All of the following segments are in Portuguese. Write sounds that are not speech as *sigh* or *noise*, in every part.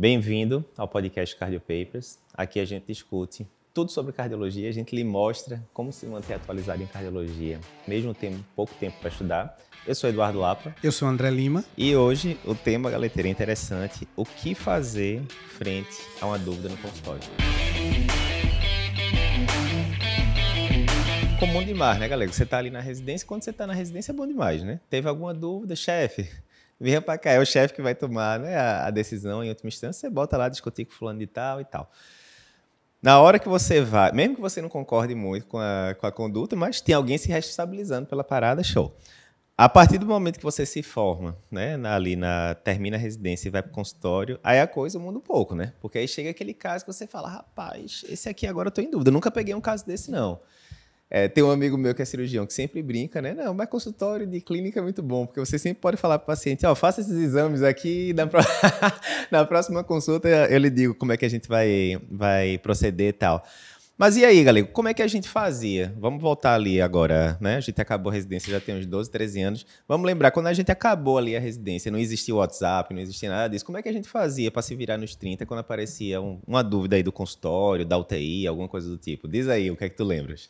Bem-vindo ao podcast Cardio Papers. Aqui a gente discute tudo sobre cardiologia, a gente lhe mostra como se manter atualizado em cardiologia, mesmo tendo pouco tempo para estudar. Eu sou Eduardo Lapa. Eu sou André Lima. E hoje o tema galera é interessante: o que fazer frente a uma dúvida no consultório. Comum demais, né, galera? Você está ali na residência, quando você está na residência é bom demais, né? Teve alguma dúvida, chefe? venha para cá, é o chefe que vai tomar né, a, decisão em última instância, você bota lá, discutir com fulano de tal e tal. Na hora que você vai, mesmo que você não concorde muito com a, com a conduta, mas tem alguém se responsabilizando pela parada, show. A partir do momento que você se forma, né, ali na termina a residência e vai para o consultório, aí a coisa muda um pouco, né? Porque aí chega aquele caso que você fala, rapaz, esse aqui agora eu tô em dúvida, eu nunca peguei um caso desse não. É, tem um amigo meu que é cirurgião que sempre brinca, né? Não, mas consultório de clínica é muito bom, porque você sempre pode falar para o paciente, ó, oh, faça esses exames aqui e na, pro... *laughs* na próxima consulta eu lhe digo como é que a gente vai, vai proceder e tal. Mas e aí, galera, como é que a gente fazia? Vamos voltar ali agora, né? A gente acabou a residência já tem uns 12, 13 anos. Vamos lembrar, quando a gente acabou ali a residência, não existia WhatsApp, não existia nada disso. Como é que a gente fazia para se virar nos 30 quando aparecia um, uma dúvida aí do consultório, da UTI, alguma coisa do tipo? Diz aí, o que é que tu lembras?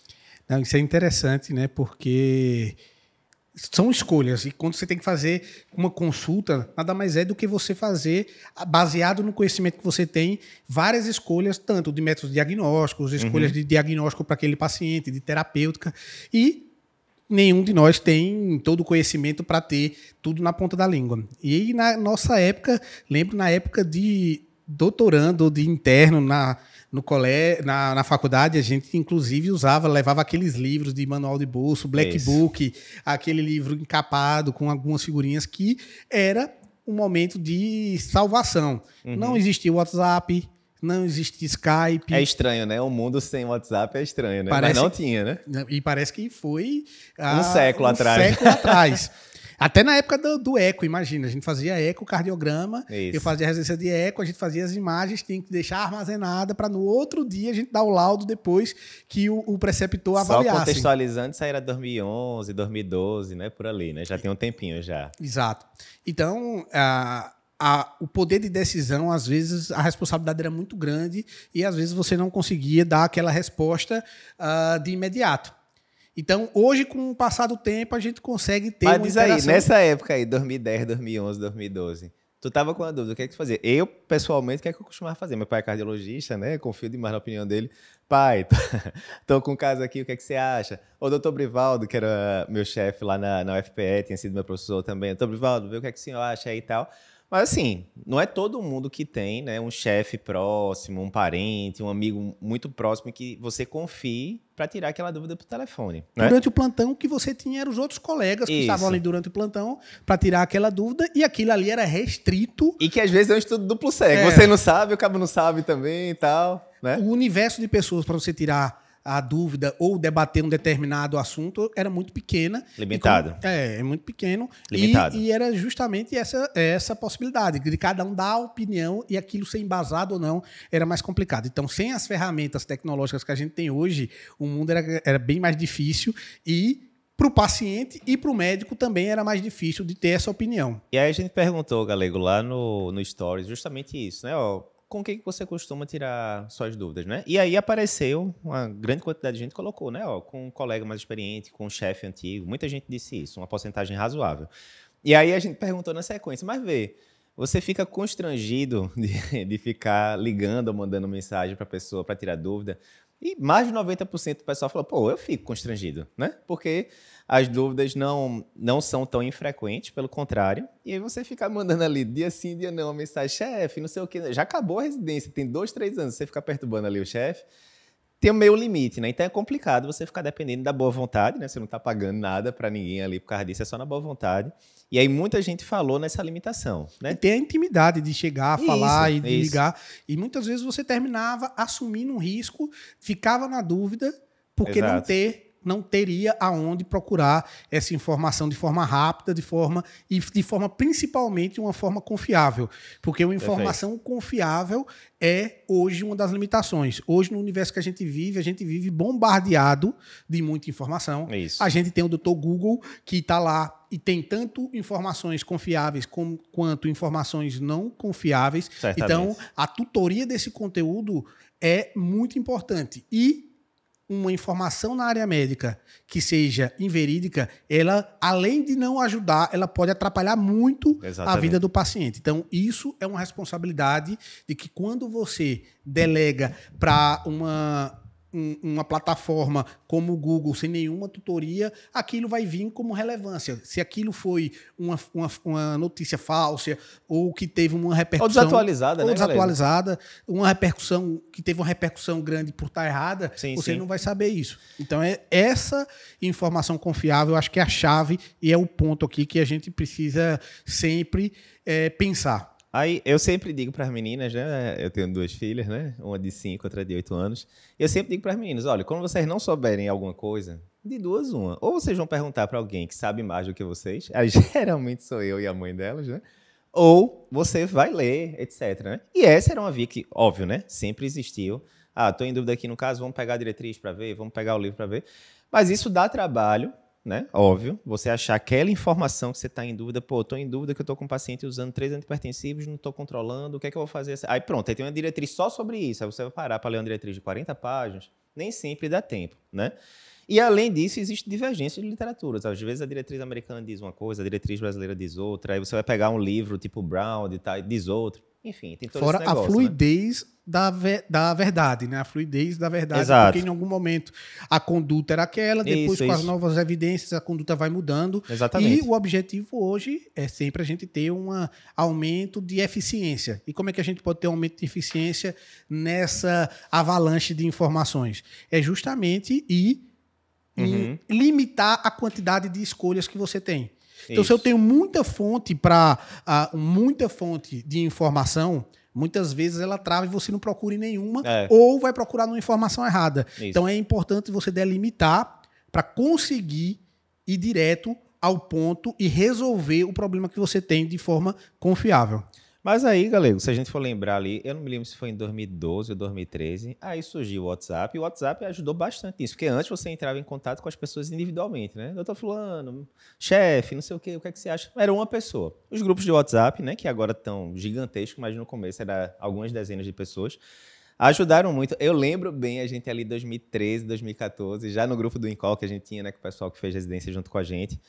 Não, isso é interessante, né? Porque são escolhas. E quando você tem que fazer uma consulta, nada mais é do que você fazer, baseado no conhecimento que você tem, várias escolhas, tanto de métodos diagnósticos, escolhas uhum. de diagnóstico para aquele paciente, de terapêutica. E nenhum de nós tem todo o conhecimento para ter tudo na ponta da língua. E na nossa época, lembro na época de doutorando, de interno, na no colé, na, na faculdade, a gente inclusive usava, levava aqueles livros de manual de bolso, Black Esse. Book, aquele livro encapado com algumas figurinhas que era um momento de salvação. Uhum. Não existia WhatsApp, não existia Skype. É estranho, né? O mundo sem WhatsApp é estranho, né? Parece, Mas não tinha, né? E parece que foi. há, um ah, século um atrás. Um século atrás. *laughs* Até na época do, do eco, imagina. A gente fazia eco, cardiograma, Isso. eu fazia residência de eco, a gente fazia as imagens, tinha que deixar armazenada para no outro dia a gente dar o laudo depois que o, o preceptor avaliasse. Só contextualizando, isso aí era 2011, 2012, né? Por ali, né? Já tem um tempinho já. Exato. Então, a, a, o poder de decisão, às vezes, a responsabilidade era muito grande e às vezes você não conseguia dar aquela resposta ah, de imediato. Então, hoje, com o passar do tempo, a gente consegue ter Mas uma diz aí, nessa época aí, 2010, 2011, 2012, tu tava com a dúvida, o que é que tu fazia? Eu, pessoalmente, o que é que eu costumava fazer? Meu pai é cardiologista, né? Confio demais na opinião dele. Pai, *laughs* tô com o caso aqui, o que é que você acha? O doutor Brivaldo, que era meu chefe lá na, na UFPE, tinha sido meu professor também. Doutor Brivaldo, vê o que é que o senhor acha aí e tal. Mas assim, não é todo mundo que tem, né, um chefe próximo, um parente, um amigo muito próximo que você confie para tirar aquela dúvida pro telefone. Né? Durante o plantão, o que você tinha eram os outros colegas que Isso. estavam ali durante o plantão para tirar aquela dúvida e aquilo ali era restrito. E que às vezes é um estudo duplo cego. É. Você não sabe, o cabo não sabe também e tal. Né? O universo de pessoas para você tirar a dúvida ou debater um determinado assunto era muito pequena. Limitado. é, é muito pequeno. Limitado. E, e, era justamente essa, essa possibilidade de cada um dar a opinião e aquilo ser embasado ou não era mais complicado. Então, sem as ferramentas tecnológicas que a gente tem hoje, o mundo era, era bem mais difícil e para o paciente e para o médico também era mais difícil de ter essa opinião. E aí a gente perguntou, Galego, lá no, no Stories, justamente isso, né? Ó, com o que você costuma tirar suas dúvidas, né? E aí apareceu uma grande quantidade de gente colocou, né? Ó, com um colega mais experiente, com um chefe antigo, muita gente disse isso, uma porcentagem razoável. E aí a gente perguntou na sequência, mas vê, você fica constrangido *laughs* de, de ficar ligando ou mandando mensagem para a pessoa para tirar dúvida? E mais de 90% do pessoal falou, pô, eu fico constrangido, né? Porque as dúvidas não, não são tão infrequentes, pelo contrário. E aí você fica mandando ali, dia sim, dia não, uma mensagem, chefe, não sei o quê. Já acabou a residência, tem dois, três anos, você fica perturbando ali o chefe. Tem o meio limite, né? Então é complicado você ficar dependendo da boa vontade, né? Você não está pagando nada para ninguém ali por causa disso, é só na boa vontade. E aí muita gente falou nessa limitação, né? E tem a intimidade de chegar, isso, falar e ligar. E muitas vezes você terminava assumindo um risco, ficava na dúvida, porque Exato. não ter não teria aonde procurar essa informação de forma rápida, de forma e de forma principalmente uma forma confiável, porque uma informação Perfeito. confiável é hoje uma das limitações. Hoje no universo que a gente vive, a gente vive bombardeado de muita informação. É isso. A gente tem o Dr. Google que está lá e tem tanto informações confiáveis quanto informações não confiáveis. Certamente. Então, a tutoria desse conteúdo é muito importante. E uma informação na área médica que seja inverídica, ela, além de não ajudar, ela pode atrapalhar muito Exatamente. a vida do paciente. Então, isso é uma responsabilidade de que quando você delega para uma um, uma plataforma como o Google sem nenhuma tutoria, aquilo vai vir como relevância. Se aquilo foi uma, uma, uma notícia falsa ou que teve uma repercussão. Ou desatualizada, ou né? desatualizada, galera? uma repercussão que teve uma repercussão grande por estar tá errada, sim, você sim. não vai saber isso. Então, é essa informação confiável, acho que é a chave e é o ponto aqui que a gente precisa sempre é, pensar. Aí eu sempre digo para as meninas, né? Eu tenho duas filhas, né? Uma de 5, outra de 8 anos. eu sempre digo para as meninas: olha, quando vocês não souberem alguma coisa, de duas, uma. Ou vocês vão perguntar para alguém que sabe mais do que vocês, *laughs* aí geralmente sou eu e a mãe delas, né? Ou você vai ler, etc. Né? E essa era uma via que, óbvio, né? Sempre existiu. Ah, estou em dúvida aqui no caso, vamos pegar a diretriz para ver, vamos pegar o livro para ver. Mas isso dá trabalho, né? Óbvio. Você achar aquela informação que você está em dúvida, pô, estou em dúvida que eu estou com um paciente usando três antipertensivos, não estou controlando, o que é que eu vou fazer? Aí pronto, aí tem uma diretriz só sobre isso. Aí você vai parar para ler uma diretriz de 40 páginas. Nem sempre dá tempo, né? E além disso, existe divergência de literaturas. Às vezes a diretriz americana diz uma coisa, a diretriz brasileira diz outra, aí você vai pegar um livro tipo Brown e tal, diz outro. Enfim, tem todo Fora negócio, a né? fluidez né? da, ve da verdade, né? A fluidez da verdade. Exato. Porque em algum momento a conduta era aquela, depois isso, com isso. as novas evidências a conduta vai mudando. Exatamente. E o objetivo hoje é sempre a gente ter um aumento de eficiência. E como é que a gente pode ter um aumento de eficiência nessa avalanche de informações? É justamente ir uhum. e limitar a quantidade de escolhas que você tem. Então, Isso. se eu tenho muita fonte para uh, ah, muita fonte de informação, muitas vezes ela trava e você não procura em nenhuma é. ou vai procurar numa informação errada. Isso. Então, é importante você delimitar para conseguir ir direto ao ponto e resolver o problema que você tem de forma confiável. Mas aí, galera, se a gente for lembrar ali, eu não me lembro se foi em 2012 ou 2013, aí surgiu o WhatsApp, e o WhatsApp ajudou bastante nisso, porque antes você entrava em contato com as pessoas individualmente, né? Doutor fulano, chefe, não sei o quê, o que é que você acha? Era uma pessoa. Os grupos de WhatsApp, né, que agora estão gigantescos, mas no começo era algumas dezenas de pessoas, ajudaram muito. Eu lembro bem a gente ali 2013, 2014, já no grupo do Incol que a gente tinha, né, com o pessoal que fez residência junto com a gente,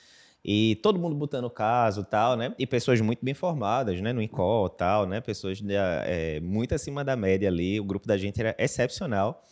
e todo mundo botando caso tal, né? E pessoas muito bem formadas, né? No INCOL tal, né? Pessoas é, muito acima da média ali. O grupo da gente era excepcional.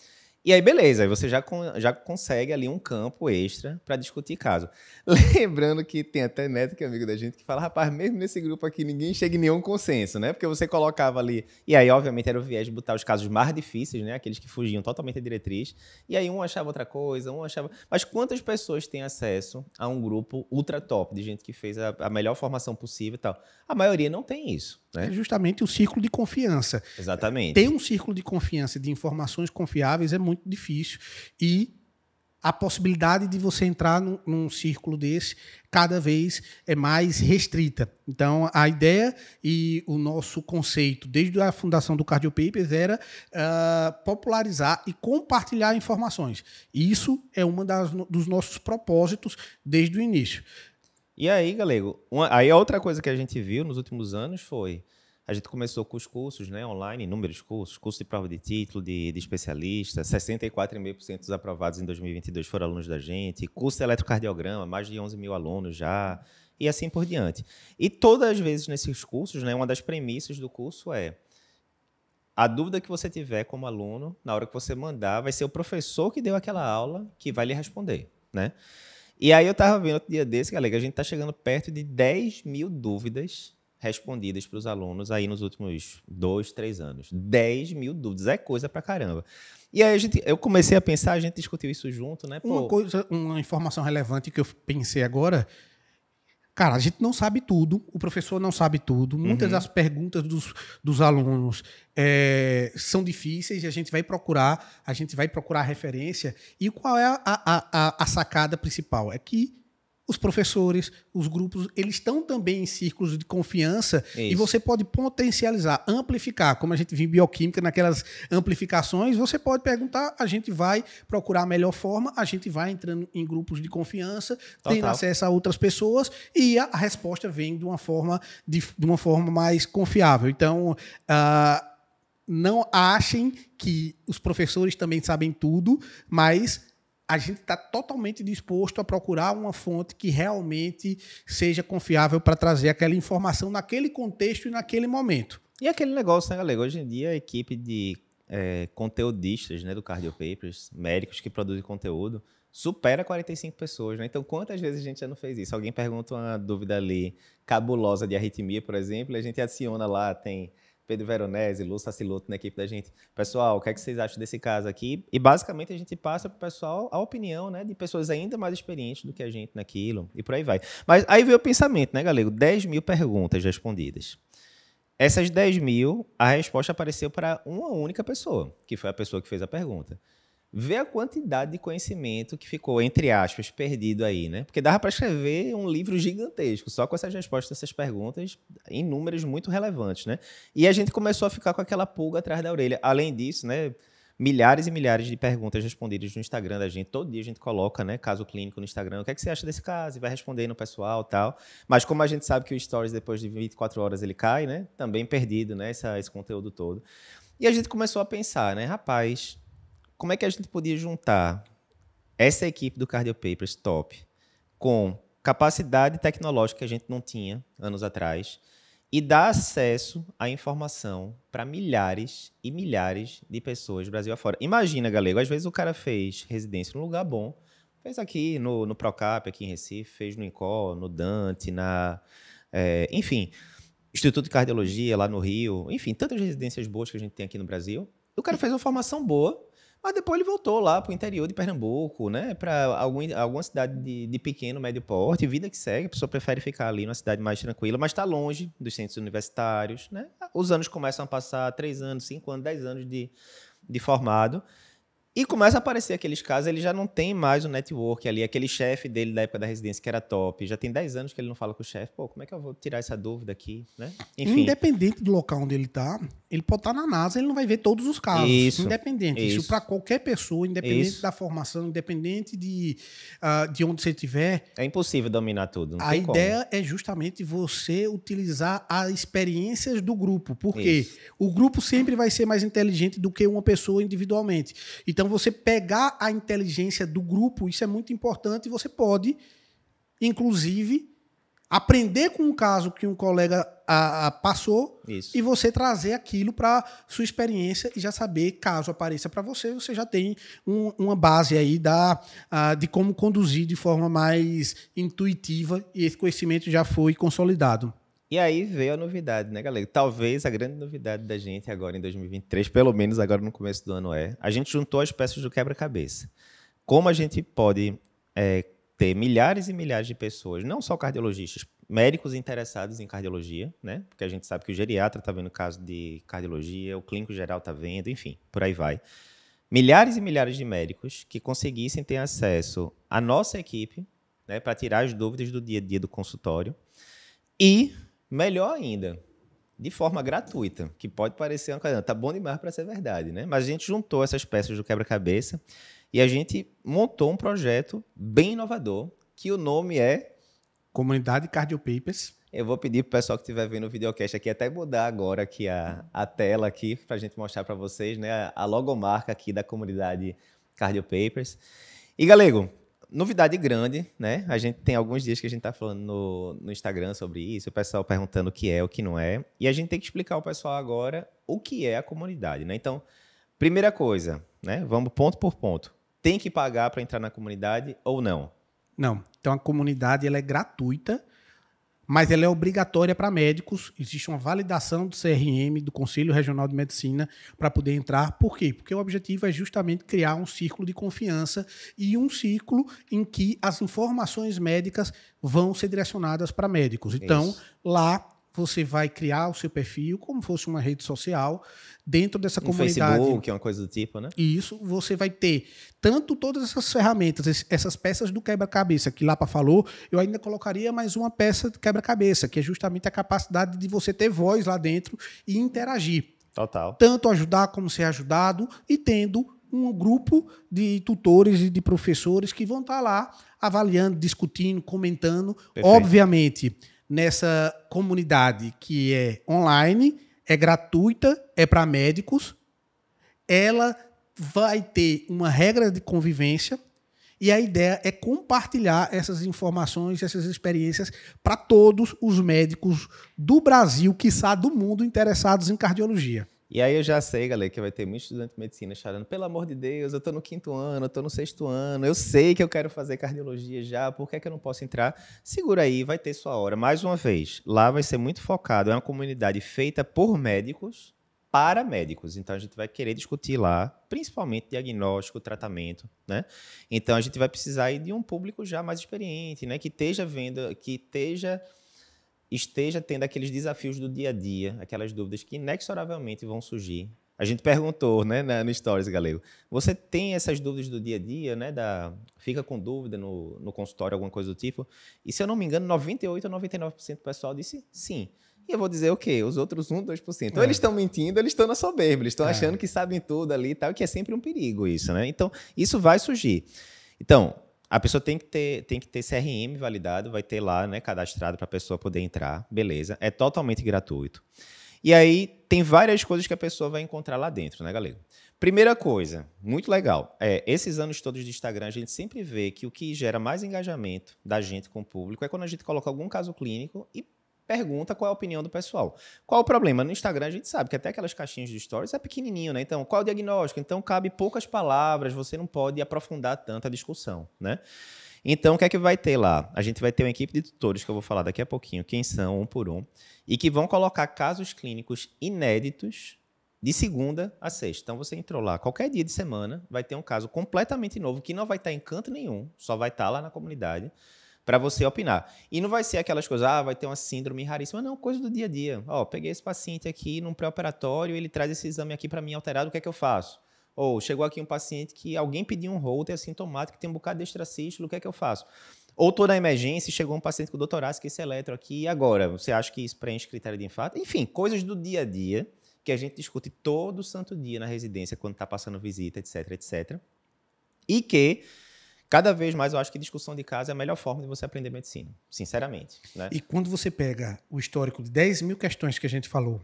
E aí, beleza, aí você já, já consegue ali um campo extra para discutir caso. *laughs* Lembrando que tem até neto que é amigo da gente que fala, rapaz, mesmo nesse grupo aqui ninguém chega em nenhum consenso, né? Porque você colocava ali. E aí, obviamente, era o viés de botar os casos mais difíceis, né? Aqueles que fugiam totalmente da diretriz. E aí, um achava outra coisa, um achava. Mas quantas pessoas têm acesso a um grupo ultra top, de gente que fez a, a melhor formação possível e tal? A maioria não tem isso. Né? É justamente o círculo de confiança. Exatamente. Tem um círculo de confiança de informações confiáveis é muito muito difícil. E a possibilidade de você entrar num, num, círculo desse cada vez é mais restrita. Então, a ideia e o nosso conceito, desde a fundação do Cardio Papers, era uh, popularizar e compartilhar informações. E isso é um dos nossos propósitos desde o início. E aí, galego, uma, aí a outra coisa que a gente viu nos últimos anos foi a gente começou com os cursos né, online, inúmeros cursos, curso de prova de título, de, de especialista, 64,5% dos aprovados em 2022 foram alunos da gente, curso de eletrocardiograma, mais de 11 mil alunos já, e assim por diante. E todas as vezes nesses cursos, né, uma das premissas do curso é a dúvida que você tiver como aluno, na hora que você mandar, vai ser o professor que deu aquela aula que vai lhe responder, né? E aí eu estava vendo outro dia desse, galera, que a gente está chegando perto de 10 mil dúvidas respondidas para os alunos aí nos últimos dois, três anos. 10 mil dúvidas, é coisa para caramba. E aí a gente, eu comecei a pensar, a gente discutiu isso junto, né? Pô, uma coisa, uma informação relevante que eu pensei agora, cara, a gente não sabe tudo, o professor não sabe tudo, muitas uhum. das perguntas dos, dos alunos é, são difíceis e a gente vai procurar, a gente vai procurar referência. E qual é a, a, a, a sacada principal? É que os professores, os grupos, eles estão também em círculos de confiança Isso. e você pode potencializar, amplificar, como a gente viu em bioquímica, naquelas amplificações, você pode perguntar, a gente vai procurar a melhor forma, a gente vai entrando em grupos de confiança, Total. tendo acesso a outras pessoas e a, resposta vem de uma forma, de, de uma forma mais confiável. Então, uh, não achem que os professores também sabem tudo, mas a gente está totalmente disposto a procurar uma fonte que realmente seja confiável para trazer aquela informação naquele contexto e naquele momento. E aquele negócio, né, galera? Hoje em dia, a equipe de é, conteudistas né, do Cardio Papers, médicos que produzem conteúdo, supera 45 pessoas, né? Então, quantas vezes a gente já não fez isso? Alguém pergunta uma dúvida ali cabulosa de arritmia, por exemplo, e a gente adiciona lá, tem Pedro Veronese, Lu Saciloto na equipe da gente. Pessoal, o que, é que vocês acham desse caso aqui? E basicamente a gente passa para o pessoal a opinião né, de pessoas ainda mais experientes do que a gente naquilo e por aí vai. Mas aí veio o pensamento, né, galego? 10 mil perguntas respondidas. Essas 10 mil, a resposta apareceu para uma única pessoa, que foi a pessoa que fez a pergunta. Vê a quantidade de conhecimento que ficou, entre aspas, perdido aí, né? Porque dava para escrever um livro gigantesco, só com essas respostas, essas perguntas, em números muito relevantes, né? E a gente começou a ficar com aquela pulga atrás da orelha. Além disso, né? milhares e milhares de perguntas respondidas no Instagram da gente. Todo dia a gente coloca, né, caso clínico no Instagram. O que é que você acha desse caso? E vai respondendo o pessoal tal. Mas como a gente sabe que o Stories, depois de 24 horas, ele cai, né? Também perdido, né? esse conteúdo todo. E a gente começou a pensar, né? Rapaz, como é que a gente podia juntar essa equipe do Cardio Papers top com capacidade tecnológica que a gente não tinha anos atrás e dar acesso à informação para milhares e milhares de pessoas Brasil afora. Imagina, galego, às vezes o cara fez residência num lugar bom, fez aqui no, no Procap, aqui em Recife, fez no Incol, no Dante, na... É, enfim, Instituto de Cardiologia lá no Rio, enfim, tantas residências boas que a gente tem aqui no Brasil. O cara fez uma formação boa, mas depois ele voltou lá para o interior de Pernambuco, né? Para algum, alguma cidade de, de, pequeno, médio porte, vida que segue. A pessoa prefere ficar ali numa cidade mais tranquila, mas está longe dos centros universitários, né? Os anos começam a passar, três anos, cinco anos, dez anos de, de formado. E começa a aparecer aqueles casos, ele já não tem mais o network ali, aquele chefe dele da época da residência que era top, já tem 10 anos que ele não fala com o chefe, pô, como é que eu vou tirar essa dúvida aqui, né? Enfim. Independente do local onde ele está ele pode estar na NASA, ele não vai ver todos os casos. Isso. Independente. Isso, isso para qualquer pessoa, independente isso. da formação, independente de, uh, de onde você estiver. É impossível dominar tudo. a ideia como. é justamente você utilizar as experiências do grupo. Porque isso. o grupo sempre vai ser mais inteligente do que uma pessoa individualmente. Então, você pegar a inteligência do grupo, isso é muito importante. Você pode, inclusive aprender com um caso que um colega a, a, passou Isso. e você trazer aquilo para sua experiência e já saber caso apareça para você você já tem um, uma base aí da de como conduzir de forma mais intuitiva e esse conhecimento já foi consolidado e aí veio a novidade, né, galera? Talvez a grande novidade da gente agora em 2023, pelo menos agora no começo do ano, é a gente juntou as peças do quebra-cabeça. Como a gente pode é, ter milhares e milhares de pessoas, não só cardiologistas, médicos interessados em cardiologia, né? Porque a gente sabe que o geriatra está vendo caso de cardiologia, o clínico geral está vendo, enfim, por aí vai. Milhares e milhares de médicos que conseguissem ter acesso à nossa equipe, né, para tirar as dúvidas do dia a dia do consultório. E, melhor ainda, de forma gratuita, que pode parecer uma coisa, tá bom demais para ser verdade, né? Mas a gente juntou essas peças do quebra-cabeça e a gente montou um projeto bem inovador, que o nome é. Comunidade Cardio Papers. Eu vou pedir para o pessoal que estiver vendo o videocast aqui até mudar agora aqui a, a tela aqui para a gente mostrar para vocês né, a logomarca aqui da comunidade Cardio Papers. E, Galego, novidade grande, né? A gente tem alguns dias que a gente tá falando no, no, Instagram sobre isso, o pessoal perguntando o que é, o que não é. E a gente tem que explicar ao pessoal agora o que é a comunidade, né? Então, primeira coisa, né? Vamos ponto por ponto tem que pagar para entrar na comunidade ou não? Não. Então a comunidade ela é gratuita, mas ela é obrigatória para médicos. Existe uma validação do CRM, do Conselho Regional de Medicina, para poder entrar. Por quê? Porque o objetivo é justamente criar um círculo de confiança e um círculo em que as informações médicas vão ser direcionadas para médicos. Então, Isso. lá você vai criar o seu perfil como fosse uma rede social dentro dessa um comunidade. Facebook, é uma coisa do tipo, né? E isso você vai ter tanto todas essas ferramentas, essas peças do quebra-cabeça que Lapa falou, eu ainda colocaria mais uma peça de quebra-cabeça, que é justamente a capacidade de você ter voz lá dentro e interagir. Total. Tanto ajudar como ser ajudado e tendo um grupo de tutores e de professores que vão estar tá lá avaliando, discutindo, comentando. Perfeito. Obviamente, nessa comunidade que é online, é gratuita, é para médicos, ela vai ter uma regra de convivência e a ideia é compartilhar essas informações, essas experiências para todos os médicos do Brasil, quiçá do mundo, interessados em cardiologia. E aí eu já sei, galera, que vai ter muito estudante de medicina chorando, pelo amor de Deus, eu estou no quinto ano, eu estou no sexto ano, eu sei que eu quero fazer cardiologia já, por que, é que eu não posso entrar? Segura aí, vai ter sua hora. Mais uma vez, lá vai ser muito focado, é uma comunidade feita por médicos, para médicos. Então a gente vai querer discutir lá, principalmente diagnóstico, tratamento, né? Então a gente vai precisar de um público já mais experiente, né, que esteja vendo, que esteja esteja tendo aqueles desafios do dia a dia, aquelas dúvidas que inexoravelmente vão surgir. A gente perguntou, né, no Stories, Galego, você tem essas dúvidas do dia a dia, né, da, fica com dúvida no, no consultório, alguma coisa do tipo? E se eu não me engano, 98 ou 99% do pessoal disse sim. E eu vou dizer o okay, quê? Os outros 1, 2%. Então é. eles estão mentindo, eles estão na soberba, eles estão é. achando que sabem tudo ali e tal, que é sempre um perigo isso, né? Então, isso vai surgir. Então, a pessoa tem que ter, tem que ter CRM validado, vai ter lá, né, cadastrado para a pessoa poder entrar, beleza? É totalmente gratuito. E aí tem várias coisas que a pessoa vai encontrar lá dentro, né, galera? Primeira coisa, muito legal, é esses anos todos de Instagram, a gente sempre vê que o que gera mais engajamento da gente com o público é quando a gente coloca algum caso clínico e pergunta qual é a opinião do pessoal. Qual o problema? No Instagram a gente sabe que até aquelas caixinhas de stories é pequenininho, né? Então, qual é o diagnóstico? Então, cabe poucas palavras, você não pode aprofundar tanta discussão, né? Então, o que é que vai ter lá? A gente vai ter uma equipe de tutores que eu vou falar daqui a pouquinho, quem são, um por um, e que vão colocar casos clínicos inéditos de segunda a sexta. Então você entrou lá, qualquer dia de semana vai ter um caso completamente novo que não vai estar em canto nenhum, só vai estar lá na comunidade para você opinar. E não vai ser aquelas coisas, ah, vai ter uma síndrome raríssima, não, coisa do dia a dia. Ó, peguei esse paciente aqui num pré-operatório, ele traz esse exame aqui para mim alterado, o que é que eu faço? Ou chegou aqui um paciente que alguém pediu um Holter é assintomático, tem um bocado de extracístolo, o que é que eu faço? Ou toda a emergência chegou um paciente com doutorás que esse eletro aqui, e agora? Você acha que isso preenche critério de infarto? Enfim, coisas do dia a dia que a gente discute todo santo dia na residência, quando está passando visita, etc, etc. E que cada vez mais eu acho que discussão de casa é a melhor forma de você aprender medicina, sinceramente. Né? E quando você pega o histórico de 10 mil questões que a gente falou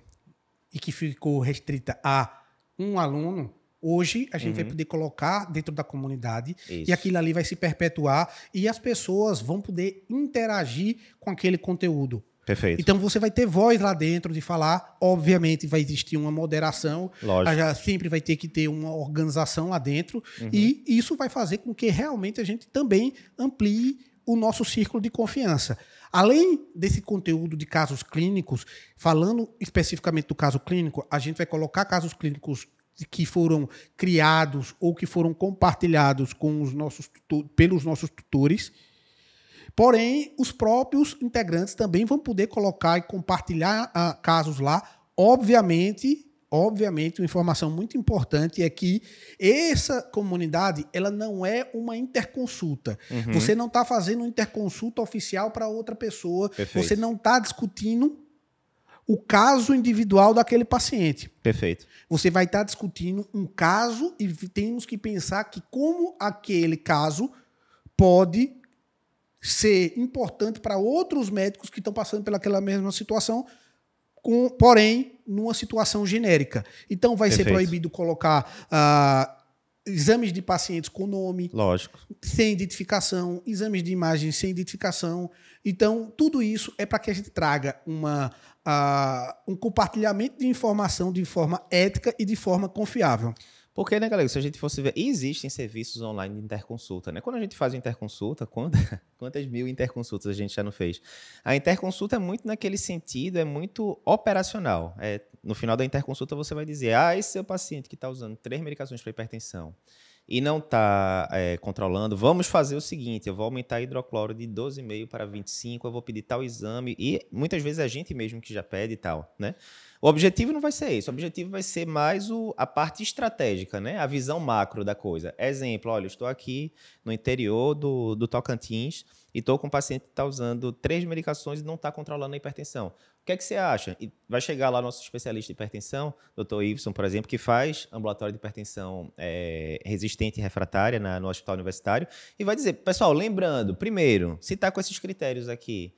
e que ficou restrita a um aluno, hoje a gente uhum. vai poder colocar dentro da comunidade Isso. e aquilo ali vai se perpetuar e as pessoas vão poder interagir com aquele conteúdo. Perfeito. Então você vai ter voz lá dentro de falar. Obviamente vai existir uma moderação. Lógico. Já sempre vai ter que ter uma organização lá dentro. Uhum. E isso vai fazer com que realmente a gente também amplie o nosso círculo de confiança. Além desse conteúdo de casos clínicos, falando especificamente do caso clínico, a gente vai colocar casos clínicos que foram criados ou que foram compartilhados com os nossos pelos nossos tutores Porém, os próprios integrantes também vão poder colocar e compartilhar ah, casos lá. Obviamente, obviamente, uma informação muito importante é que essa comunidade ela não é uma interconsulta. Uhum. Você não está fazendo interconsulta oficial para outra pessoa. Perfeito. Você não está discutindo o caso individual daquele paciente. Perfeito. Você vai estar tá discutindo um caso e temos que pensar que como aquele caso pode ser importante para outros médicos que estão passando pelaquela mesma situação, com, porém, numa situação genérica. Então, vai Perfeito. ser proibido colocar. Ah, exames de pacientes com nome. Lógico. Sem identificação, exames de imagem sem identificação. Então, tudo isso é para que a gente traga uma, uh, um compartilhamento de informação de forma ética e de forma confiável. Porque, né, galera, se a gente fosse ver, existem serviços online de interconsulta, né? Quando a gente faz interconsulta, *laughs* quantas mil interconsultas a gente já não fez? A interconsulta é muito naquele sentido, é muito operacional. É, no final da interconsulta você vai dizer, ah, esse seu paciente que está usando três medicações para hipertensão e não está é, controlando, vamos fazer o seguinte, eu vou aumentar hidrocloro de 12,5 para 25, eu vou pedir tal exame, e muitas vezes é a gente mesmo que já pede e tal, né? O objetivo não vai ser esse, o objetivo vai ser mais o, a parte estratégica, né? a visão macro da coisa. Exemplo, olha, estou aqui no interior do, do Tocantins e estou com um paciente que está usando três medicações e não está controlando a hipertensão. O que é que você acha? E vai chegar lá nosso especialista de hipertensão, Dr. Ibsen, por exemplo, que faz ambulatório de hipertensão é, resistente e refratária na, no hospital universitário, e vai dizer, pessoal, lembrando, primeiro, se está com esses critérios aqui,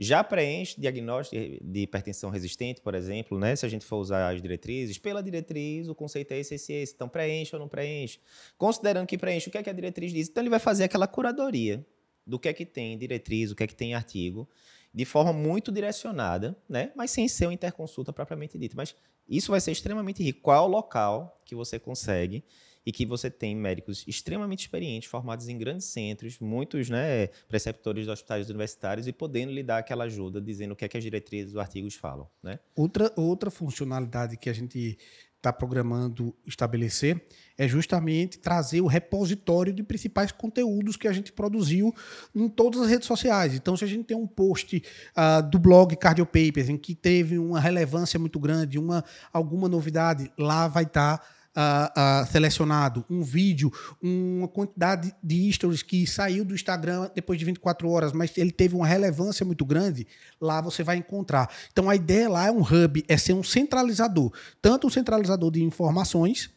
já preenche diagnóstico de hipertensão resistente, por exemplo, né? Se a gente for usar as diretrizes, pela diretriz o conceito é esse, esse, esse. Então preenche ou não preenche? Considerando que preenche, o que é que a diretriz diz? Então ele vai fazer aquela curadoria do que é que tem diretriz, o que é que tem artigo, de forma muito direcionada, né? Mas sem ser uma interconsulta propriamente dita. Mas isso vai ser extremamente rico. Qual é o local que você consegue e que você tem médicos extremamente experientes, formados em grandes centros, muitos né, preceptores de hospitais universitários e podendo lhe dar aquela ajuda, dizendo o que, é que as diretrizes dos artigos falam. Né? Outra, outra funcionalidade que a gente está programando estabelecer é justamente trazer o repositório de principais conteúdos que a gente produziu em todas as redes sociais. Então, se a gente tem um post uh, do blog Cardio Papers em que teve uma relevância muito grande, uma, alguma novidade, lá vai estar. Tá uh, uh, selecionado, um vídeo, uma quantidade de stories que saiu do Instagram depois de 24 horas, mas ele teve uma relevância muito grande, lá você vai encontrar. Então a ideia lá é um hub, é ser um centralizador, tanto um centralizador de informações,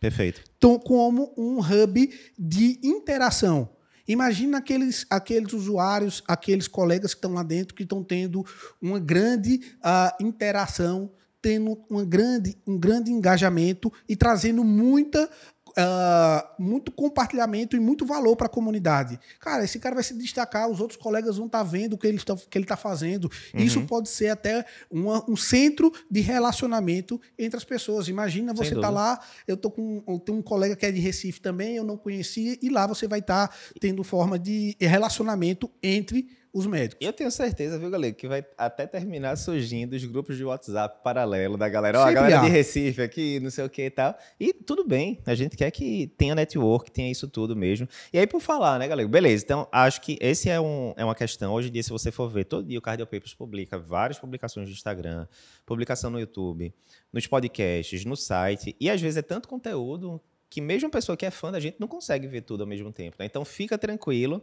perfeito, tão como um hub de interação. Imagina aqueles, aqueles usuários, aqueles colegas que estão lá dentro que estão tendo uma grande uh, interação tendo uma grande, um grande engajamento e trazendo muita Uh, muito compartilhamento e muito valor para a comunidade. Cara, esse cara vai se destacar, os outros colegas vão estar tá vendo o que ele está tá fazendo. Uhum. Isso pode ser até uma, um centro de relacionamento entre as pessoas. Imagina você estar tá lá, eu tô com eu tenho um colega que é de Recife também, eu não conhecia, e lá você vai estar tá tendo forma de relacionamento entre os médicos. Eu tenho certeza, viu, galera, que vai até terminar surgindo os grupos de WhatsApp paralelo da galera. Ó, oh, a galera de Recife aqui, não sei o que e tal. E tudo bem, a gente quer que tenha network, tenha isso tudo mesmo. E aí, por falar, né, galera? Beleza, então acho que esse é, um, é uma questão. Hoje em dia, se você for ver, todo dia o Cardio Papers publica várias publicações no Instagram, publicação no YouTube, nos podcasts, no site. E às vezes é tanto conteúdo que mesmo a pessoa que é fã da gente não consegue ver tudo ao mesmo tempo. Né? Então fica tranquilo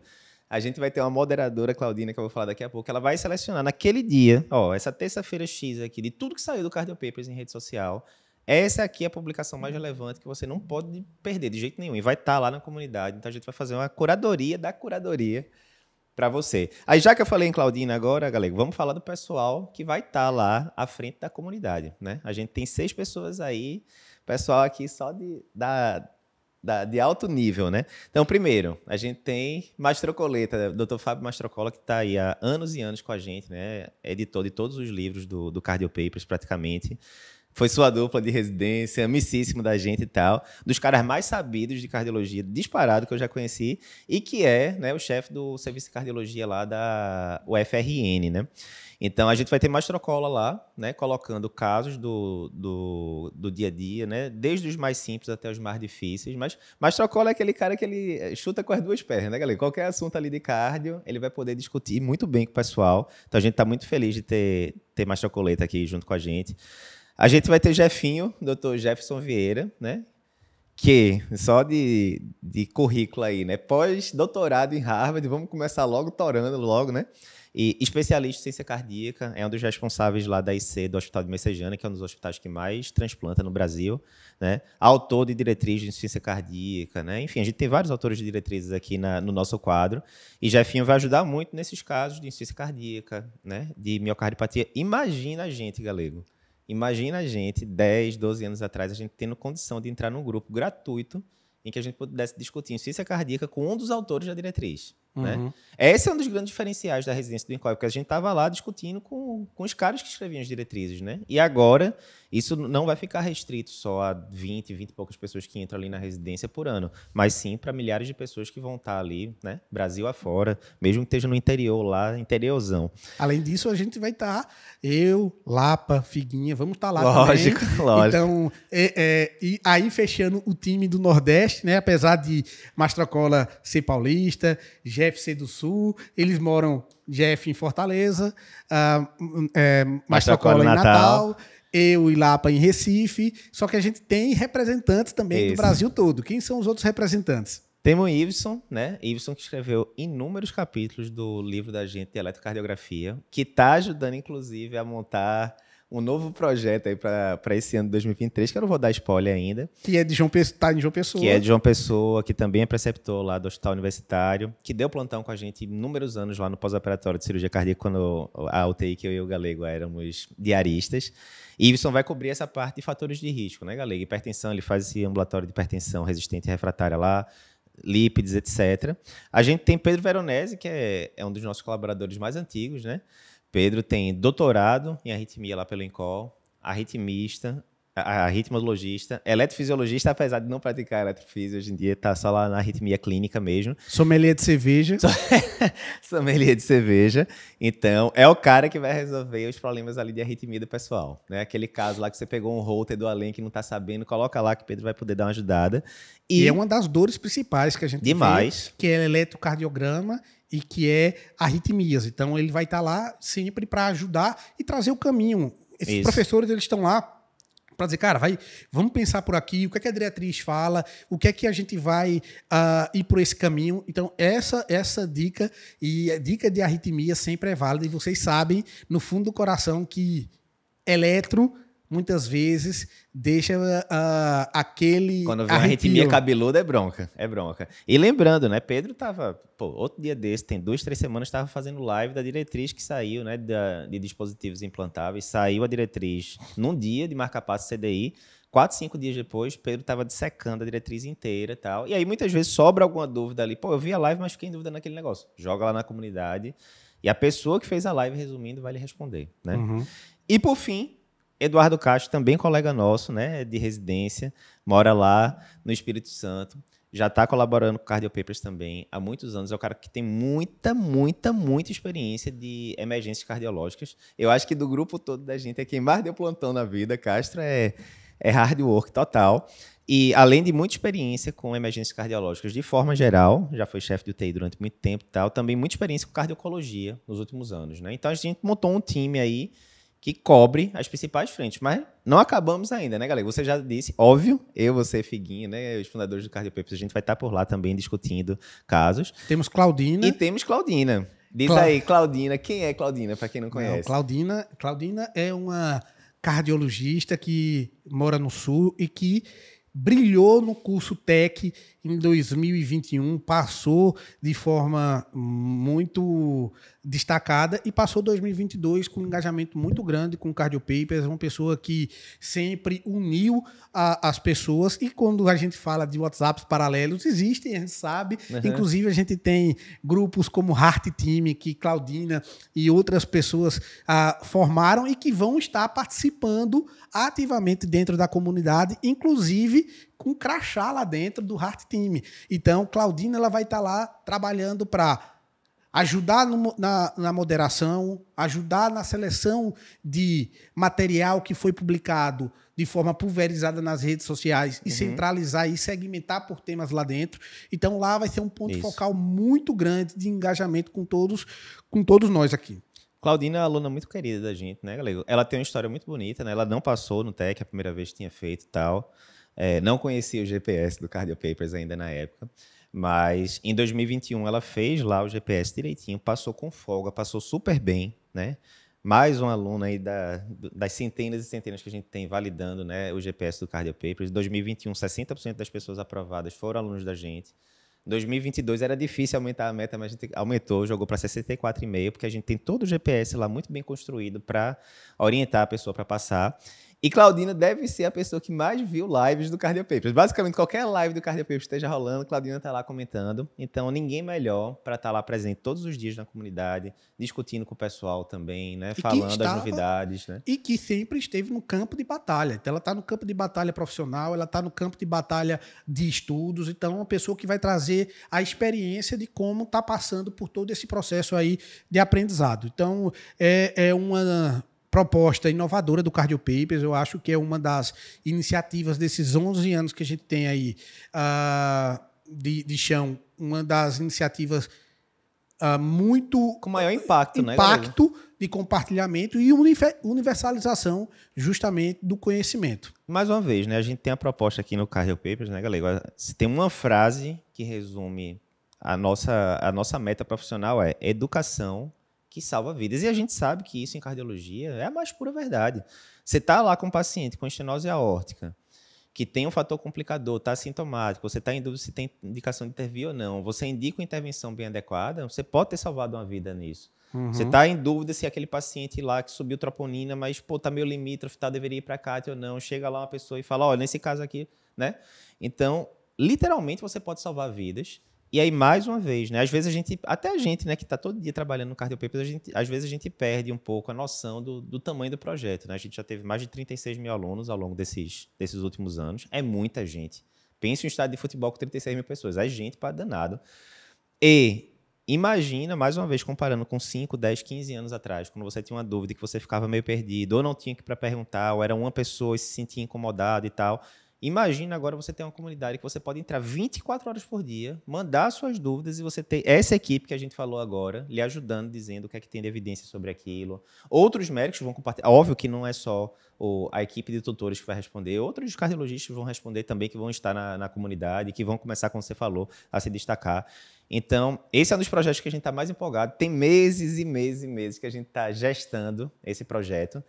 a gente vai ter uma moderadora, Claudina, que eu vou falar daqui a pouco. Ela vai selecionar naquele dia, ó, essa terça-feira X aqui, de tudo que saiu do Cardio Papers em rede social. Essa aqui é a publicação mais relevante que você não pode perder de jeito nenhum. E vai estar tá lá na comunidade. Então a gente vai fazer uma curadoria da curadoria para você. Aí já que eu falei em Claudina agora, galera, vamos falar do pessoal que vai estar tá lá à frente da comunidade, né? A gente tem seis pessoas aí, pessoal aqui só de da da, de alto nível, né? Então, primeiro, a gente tem Mastrocoleta, né? Dr. Fábio Mastrocola, que está aí há anos e anos com a gente, né? Editor de todos os livros do, do Cardio Papers, praticamente. Foi sua dupla de residência, amicíssimo da gente e tal, dos caras mais sabidos de cardiologia, disparado que eu já conheci, e que é né, o chefe do serviço de cardiologia lá da UFRN, né? Então a gente vai ter mais trocola lá, né? Colocando casos do, do, do, dia a dia, né? Desde os mais simples até os mais difíceis. Mas, mas trocola é aquele cara que ele chuta com as duas pernas, né, galera? Qualquer assunto ali de cardio, ele vai poder discutir muito bem com o pessoal. Então a gente está muito feliz de ter, ter mais aqui junto com a gente. A gente vai ter Jefinho, doutor Jefferson Vieira, né? Que, só de, de currículo aí, né? Pós-doutorado em Harvard, vamos começar logo torando, logo, né? E especialista em ciência cardíaca, é um dos responsáveis lá da IC do Hospital de Messejana, que é um dos hospitais que mais transplanta no Brasil, né? Autor de diretrizes de ciência cardíaca, né? Enfim, a gente tem vários autores de diretrizes aqui na, no nosso quadro. E Jefinho vai ajudar muito nesses casos de insuficiência cardíaca, né? De miocardiopatia. Imagina a gente, galego Imagina a gente, 10, 12 anos atrás, a gente tendo condição de entrar num grupo gratuito em que a gente pudesse discutir em ciência cardíaca com um dos autores da diretriz. Né? Uhum. Né? Esse é um dos grandes diferenciais da residência do INCOE, porque a gente estava lá discutindo com, com os caras que escreviam as diretrizes, né? E agora, isso não vai ficar restrito só a 20, 20 e poucas pessoas que entram ali na residência por ano, mas sim para milhares de pessoas que vão estar tá ali, né? Brasil afora, mesmo que esteja no interior lá, interiorzão. Além disso, a gente vai estar, tá, eu, Lapa, Figuinha, vamos estar tá lá lógico, também. *laughs* Lógico, Então, é, é, e aí fechando o time do Nordeste, né? Apesar de Mastrocola ser paulista, Gé GFC do Sul, eles moram GF em Fortaleza, uh, é, Mastrocola em Natal. Natal eu e Lapa em Recife, só que a gente tem representantes também do Brasil todo. Quem são os outros representantes? Temos o Iveson, né? Iveson que escreveu inúmeros capítulos do livro da gente de eletrocardiografia, que está ajudando, inclusive, a montar um novo projeto aí para esse ano de 2023, que eu não vou dar spoiler ainda. Que é de João Pessoa, tá em João Pessoa. Que é de João Pessoa, que também é preceptor lá do Hospital Universitário, que deu plantão com a gente inúmeros anos lá no pós-operatório de cirurgia cardíaca, quando a UTI que eu e o Galego éramos diaristas. E Iveson vai cobrir essa parte de fatores de risco, né, Galego? Hipertensão, ele faz esse ambulatório de hipertensão resistente e refratária lá, lípides, etc. A gente tem Pedro Veronese, que é, é um dos nossos colaboradores mais antigos, né? Pedro tem doutorado em arritmia lá pelo INCOL, arritmista, arritmologista, eletrofisiologista, apesar de não praticar eletrofísio hoje em dia, tá só lá na arritmia clínica mesmo. Sommelier de cerveja. *laughs* Sommelier de cerveja. Então, é o cara que vai resolver os problemas ali de arritmia do pessoal, né? Aquele caso lá que você pegou um router do além que não tá sabendo, coloca lá que Pedro vai poder dar uma ajudada. E, e é uma das dores principais que a gente Demais. Vê, que é eletrocardiograma e que é arritmias. Então ele vai estar tá lá sempre para ajudar e trazer o caminho. Esses Isso. professores eles estão lá para dizer, cara, vai, vamos pensar por aqui, o que é que a diretriz fala, o que é que a gente vai uh, ir por esse caminho. Então, essa essa dica e a dica de arritmia sempre é válida e vocês sabem, no fundo do coração, que eletro muitas vezes deixa uh, aquele. Quando vê uma arritmia cabeluda, é bronca. É bronca. E lembrando, né? Pedro tava. Pô, outro dia desse, tem duas, três semanas, estava fazendo live da diretriz que saiu, né? Da, de dispositivos implantáveis. Saiu a diretriz num dia de marca-passo CDI. Quatro, cinco dias depois, Pedro estava dissecando a diretriz inteira e tal. E aí, muitas vezes, sobra alguma dúvida ali. Pô, eu vi a live, mas fiquei em dúvida naquele negócio. Joga lá na comunidade. E a pessoa que fez a live, resumindo, vai lhe responder, né? Uhum. E, por fim, Eduardo Castro, também colega nosso, né, de residência, mora lá no Espírito Santo, já está colaborando com o Cardio Papers também há muitos anos. É um cara que tem muita, muita, muita experiência de emergências cardiológicas. Eu acho que do grupo todo da gente é quem mais deu plantão na vida. Castro é, é hard work total. E além de muita experiência com emergências cardiológicas de forma geral, já foi chefe de UTI durante muito tempo e tal, também muita experiência com cardiologia nos últimos anos, né? Então a gente montou um time aí que cobre as principais frentes. Mas não acabamos ainda, né, galera? Você já disse, óbvio, eu, você, Figuinho, né, os fundadores do Cardio a gente vai estar tá por lá também discutindo casos. Temos Claudina. E temos Claudina. Diz Cla aí, Claudina, quem é Claudina, para quem não conhece? Não, Claudina, Claudina é uma cardiologista que mora no Sul e que brilhou no curso Tech em 2021, passou de forma muito destacada e passou 2022 com um engajamento muito grande com o Cardio Papers, é uma pessoa que sempre uniu a, as pessoas e quando a gente fala de WhatsApps paralelos, existem, a gente sabe, uhum. inclusive a gente tem grupos como Heart Team, que Claudina e outras pessoas ah, formaram e que vão estar participando ativamente dentro da comunidade, inclusive com crachá lá dentro do Heart Team. Então, Claudina ela vai estar lá trabalhando para ajudar no, na, na, moderação, ajudar na seleção de material que foi publicado de forma pulverizada nas redes sociais e uhum. centralizar e segmentar por temas lá dentro. Então lá vai ser um ponto Isso. focal muito grande de engajamento com todos, com todos nós aqui. Claudina é uma aluna muito querida da gente, né, galera? Ela tem uma história muito bonita, né? Ela não passou no TEC a primeira vez que tinha feito e tal. É, não conhecia o GPS do Cardio Papers ainda na época. Mas em 2021 ela fez lá o GPS direitinho, passou com folga, passou super bem, né? Mais um aluno aí da, das centenas e centenas que a gente tem validando né, o GPS do Cardio Papers. Em 2021, 60% das pessoas aprovadas foram alunos da gente. 2022 era difícil aumentar a meta, mas a gente aumentou, jogou para 64,5, porque a gente tem todo o GPS lá muito bem construído para orientar a pessoa para passar. E Claudina deve ser a pessoa que mais viu lives do Cardio Papers. Basicamente, qualquer live do Cardio Papers esteja rolando, Claudina está lá comentando. Então, ninguém melhor para estar tá lá presente todos os dias na comunidade, discutindo com o pessoal também, né? E Falando estava, as novidades, né? E que sempre esteve no campo de batalha. Então, ela está no campo de batalha profissional, ela está no campo de batalha de estudos. Então, é uma pessoa que vai trazer a experiência de como está passando por todo esse processo aí de aprendizado. Então, é, é uma proposta inovadora do Cardio Papers. Eu acho que é uma das iniciativas desses 11 anos que a gente tem aí uh, de, de chão, uma das iniciativas uh, muito. Com maior impacto, impacto né? Impacto de compartilhamento e universalização justamente do conhecimento. Mais uma vez, né? A gente tem a proposta aqui no Cardio Papers, né, galera? Ah, se tem uma frase que resume a nossa, a nossa meta profissional é educação que salva vidas. E a gente sabe que isso em cardiologia é a mais pura verdade. Você está lá com um paciente com estenose aórtica, que tem um fator complicador, está sintomático, você está em dúvida se tem indicação de intervir ou não, você indica uma intervenção bem adequada, você pode ter salvado uma vida nisso. Uhum. Você está em dúvida se aquele paciente lá que subiu troponina, mas pô, tá meio limítrofe, tá, deveria ir para cá ou não. Chega lá uma pessoa e fala, olha, nesse caso aqui, né? Então, literalmente você pode salvar vidas e aí, mais uma vez, né? Às vezes a gente, até a gente, né, que está todo dia trabalhando no Cardio Papers, a gente, às vezes a gente perde um pouco a noção do, do tamanho do projeto. Né? A gente já teve mais de 36 mil alunos ao longo desses, desses últimos anos. É muita gente. Pense um estádio de futebol com 36 mil pessoas. É gente para danado. E imagina, mais uma vez, comparando com 5, 10, 15 anos atrás, quando você tinha uma dúvida que você ficava meio perdido, ou não tinha que para perguntar, ou era uma pessoa e se sentia incomodado e tal. Imagina agora você ter uma comunidade que você pode entrar 24 horas por dia, mandar suas dúvidas e você ter essa equipe que a gente falou agora, lhe ajudando, dizendo o que é que tem de evidência sobre aquilo. Outros médicos vão compartilhar. Óbvio que não é só o, a equipe de tutores que vai responder, outros cardiologistas vão responder também, que vão estar na, na comunidade, que vão começar, como você falou, a se destacar. Então, esse é um dos projetos que a gente está mais empolgado. Tem meses e meses e meses que a gente está gestando esse projeto.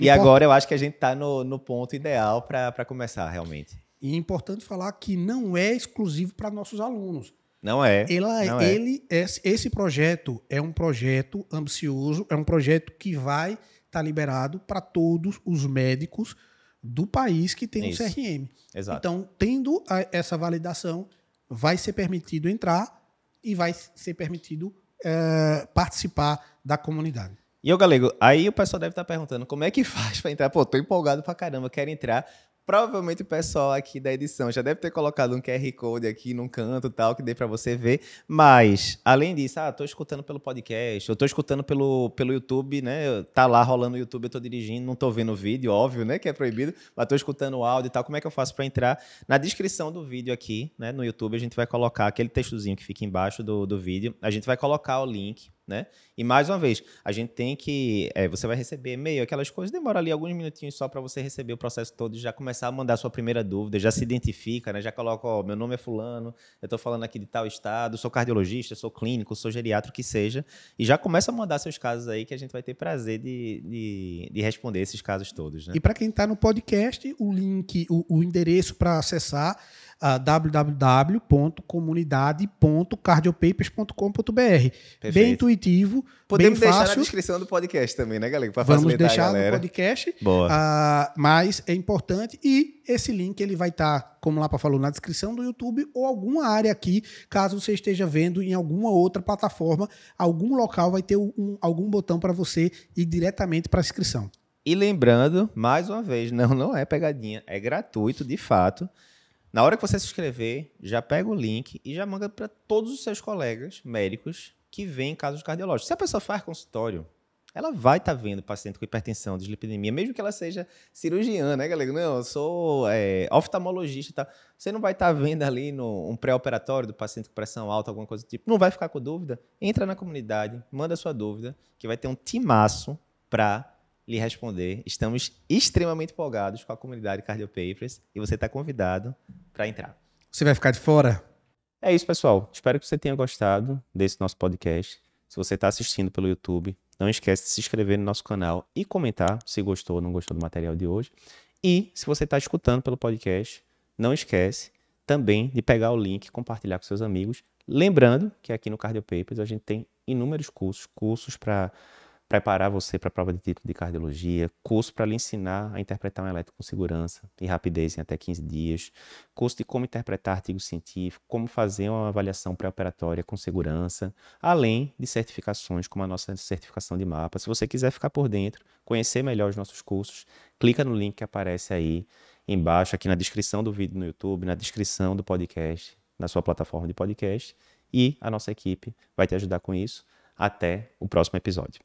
E agora eu acho que a gente está no, no ponto ideal para começar realmente. E é importante falar que não é exclusivo para nossos alunos. Não é. Ela, é, não é. ele, é. Esse projeto é um projeto ambicioso, é um projeto que vai estar tá liberado para todos os médicos do país que tem o um CRM. Exato. Então, tendo a, essa validação, vai ser permitido entrar e vai ser permitido é, participar da comunidade. E eu, galego, aí o pessoal deve estar tá perguntando como é que *laughs* faz para entrar. Pô, tô empolgado pra caramba, quero entrar. Provavelmente o pessoal aqui da edição já deve ter colocado um QR Code aqui num canto tal, que dê para você ver. Mas, além disso, ah, tô escutando pelo podcast, eu tô escutando pelo, pelo YouTube, né? Tá lá rolando o YouTube, eu tô dirigindo, não tô vendo o vídeo, óbvio, né? Que é proibido, mas tô escutando o áudio e tal. Como é que eu faço para entrar? Na descrição do vídeo aqui, né? No YouTube, a gente vai colocar aquele textozinho que fica embaixo do, do vídeo. A gente vai colocar o link né? E mais uma vez, a gente tem que. É, você vai receber e-mail, aquelas coisas, demora ali alguns minutinhos só para você receber o processo todo e já começar a mandar a sua primeira dúvida, já se identifica, né? Já coloca, ó, meu nome é Fulano, eu estou falando aqui de tal estado, sou cardiologista, sou clínico, sou geriatra, o que seja, e já começa a mandar seus casos aí que a gente vai ter prazer de, de, de responder esses casos todos, né? E para quem está no podcast, o link, o, o endereço para acessar ah, www.comunidade.cardiopapers.com.br. Bem intuitivo, Podemos bem deixar fácil. na descrição do podcast também, né, galera? Para Vamos deixar no podcast. Boa. Uh, mas é importante e esse link ele vai estar, tá, como lá para falou, na descrição do YouTube ou alguma área aqui, caso você esteja vendo em alguma outra plataforma, algum local vai ter um, algum botão para você ir diretamente para a inscrição. E lembrando, mais uma vez, não, não é pegadinha, é gratuito de fato. Na hora que você se inscrever, já pega o link e já manda para todos os seus colegas médicos que vêm em casos cardiológicos. Se a pessoa faz consultório, ela vai estar tá vendo paciente com hipertensão, dislipidemia, mesmo que ela seja cirurgiã, né, galera? Não, eu sou é, oftalmologista e tá? tal. Você não vai estar tá vendo ali no, um pré-operatório do paciente com pressão alta, alguma coisa do tipo. Não vai ficar com dúvida? Entra na comunidade, manda sua dúvida, que vai ter um timaço para lhe responder. Estamos extremamente empolgados com a comunidade Cardio Papers e você está convidado para entrar. Você vai ficar de fora? É isso, pessoal. Espero que você tenha gostado desse nosso podcast. Se você está assistindo pelo YouTube, não esquece de se inscrever no nosso canal e comentar se gostou ou não gostou do material de hoje. E se você está escutando pelo podcast, não esquece também de pegar o link e compartilhar com seus amigos. Lembrando que aqui no Cardio Papers a gente tem inúmeros cursos, cursos para preparar você para a prova de título de cardiologia, curso para lhe ensinar a interpretar um elétrico com segurança e rapidez em até 15 dias, curso de como interpretar artigo científico, como fazer uma avaliação pré-operatória com segurança, além de certificações como a nossa certificação de mapa. Se você quiser ficar por dentro, conhecer melhor os nossos cursos, clica no link que aparece aí embaixo, aqui na descrição do vídeo no YouTube, na descrição do podcast, na sua plataforma de podcast, e a nossa equipe vai te ajudar com isso. Até o próximo episódio.